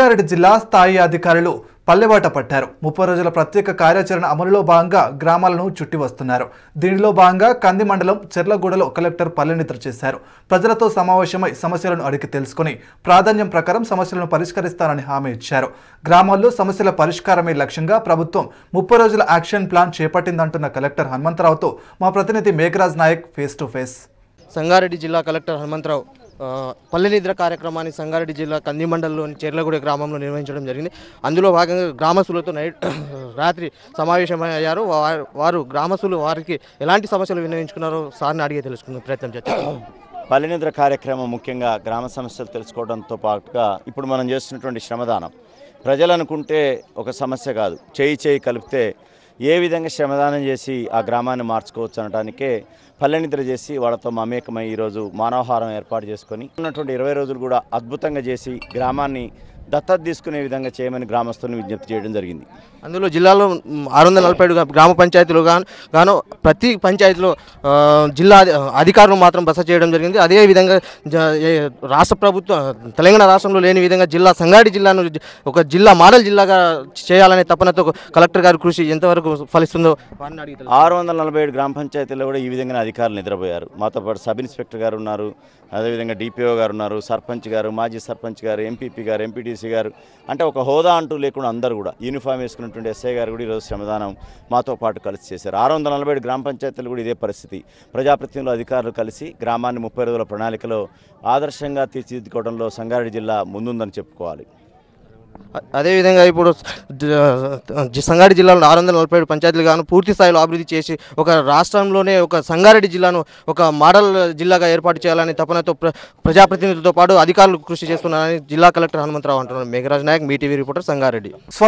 రంగారెడ్డి జిల్లా స్థాయి అధికారులు పల్లెబాట పట్టారు ముప్పై రోజుల ప్రత్యేక కార్యాచరణ అమలులో భాగంగా గ్రామాలను చుట్టి వస్తున్నారు దీనిలో భాగంగా కంది మండలం చెర్లగూడలో కలెక్టర్ పల్లెనిద్ర చేశారు ప్రజలతో సమావేశమై సమస్యలను అడిగి తెలుసుకుని ప్రాధాన్యం ప్రకారం సమస్యలను పరిష్కరిస్తారని హామీ ఇచ్చారు గ్రామాల్లో సమస్యల పరిష్కారమే లక్ష్యంగా ప్రభుత్వం ముప్పై రోజుల యాక్షన్ ప్లాన్ చేపట్టిందంటున్న కలెక్టర్ హనుమంతరావుతో మా ప్రతినిధి Meghraj Naik face to face Sangareddy జిల్లా కలెక్టర్ హనుమంతరావు పల్లె నిద్ర కార్యక్రమాన్ని సంగారెడ్డి జిల్లా కందిమండల్లోని చెర్లగూడ గ్రామంలో నిర్వహించడం జరిగింది అందులో భాగంగా గ్రామస్తులతో నైట్ రాత్రి సమావేశమయ్యారు వారు గ్రామస్తులు వారికి ఎలాంటి సమస్యలు వినియోగించుకున్నారో సార్ని అడిగి తెలుసుకునే ప్రయత్నం చేస్తారు పల్లె నిద్ర కార్యక్రమం ముఖ్యంగా గ్రామ సమస్యలు తెలుసుకోవడంతో పాటుగా ఇప్పుడు మనం చేస్తున్నటువంటి శ్రమదానం ప్రజలు అనుకుంటే ఒక సమస్య కాదు చేయి చేయి కలిపితే ఏ విధంగా శ్రమదానం చేసి ఆ గ్రామాన్ని మార్చుకోవచ్చు అనడానికే పల్లెనిద్ర చేసి వాళ్ళతో మమేకమై ఈరోజు మానవహారం ఏర్పాటు చేసుకొని ఉన్నటువంటి ఇరవై రోజులు కూడా అద్భుతంగా చేసి గ్రామాన్ని దత్తత తీసుకునే విధంగా చేయమని గ్రామస్తులను విజ్ఞప్తి చేయడం జరిగింది అందులో జిల్లాలో ఆరు వందల నలభై ఏడు గ్రామ పంచాయతీలు గాను గాను ప్రతి పంచాయతీలో జిల్లా అధికారులు మాత్రం బస చేయడం జరిగింది అదే విధంగా రాష్ట్ర ప్రభుత్వం తెలంగాణ రాష్ట్రంలో లేని విధంగా జిల్లా సంగారెడ్డి జిల్లాను ఒక జిల్లా మోడల్ జిల్లాగా చేయాలనే తపనతో కలెక్టర్ గారి కృషి ఎంతవరకు ఫలిస్తుందో ఆరు వందల నలభై ఏడు గ్రామ పంచాయతీల్లో కూడా ఈ విధంగా అధికారులు నిద్రపోయారు మాతో పాటు సబ్ ఇన్స్పెక్టర్ గారు ఉన్నారు అదేవిధంగా డిపిఓ గారు ఉన్నారు సర్పంచ్ గారు మాజీ సర్పంచ్ గారు ఎంపీపీ గారు ఎంపీటీ ఎంపీటీసీ గారు అంటే ఒక హోదా అంటూ లేకుండా అందరూ కూడా యూనిఫామ్ వేసుకున్నటువంటి ఎస్ఐ గారు కూడా ఈరోజు శ్రమదానం మాతో పాటు కలిసి చేశారు ఆరు వందల నలభై గ్రామ పంచాయతీలు కూడా ఇదే పరిస్థితి ప్రజాప్రతినిధులు అధికారులు కలిసి గ్రామాన్ని ముప్పై రోజుల ప్రణాళికలో ఆదర్శంగా తీర్చిదిద్దుకోవడంలో సంగారెడ్డి జిల్లా ముందుందని చెప్పుకోవాలి అదేవిధంగా ఇప్పుడు సంగారెడ్డి జిల్లాలో ఆరు వందల నలభై ఏడు పంచాయతీలు గాను పూర్తి స్థాయిలో అభివృద్ధి చేసి ఒక రాష్ట్రంలోనే ఒక సంగారెడ్డి జిల్లాను ఒక మోడల్ జిల్లాగా ఏర్పాటు చేయాలని తపనతో ప్రజాప్రతినిధులతో పాటు అధికారులు కృషి చేస్తున్నారని జిల్లా కలెక్టర్ హనుమంతరావు అంటున్నారు మేఘరాజ్ నాయక్ మీటీవీ రిపోర్టర్ సంగారెడ్డి